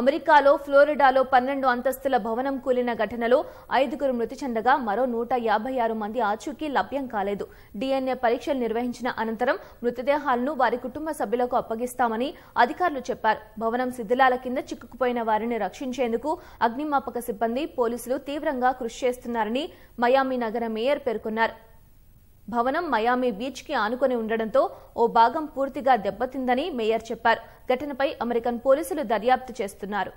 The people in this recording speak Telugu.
అమెరికాలో ఫ్లోరిడాలో పన్నెండు అంతస్తుల భవనం కూలిన ఘటనలో ఐదుగురు మృతి చెందగా మరో నూట యాభై ఆరు మంది ఆచూకీ లభ్యం కాలేదు డిఎన్ఏ పరీక్షలు నిర్వహించిన అనంతరం మృతదేహాలను వారి కుటుంబ సభ్యులకు అప్పగిస్తామని అధికారులు చెప్పారు భవనం శిథిలాల కింద చిక్కుకుపోయిన వారిని రక్షించేందుకు అగ్నిమాపక సిబ్బంది పోలీసులు తీవ్రంగా కృషి చేస్తున్నారని మయామి నగర మేయర్ పేర్కొన్నారు భవనం మయామి బీచ్ కి ఆనుకొని ఉండడంతో ఓ భాగం పూర్తిగా దెబ్బతిందని మేయర్ చెప్పారు ఘటనపై అమెరికన్ పోలీసులు దర్యాప్తు చేస్తున్నారు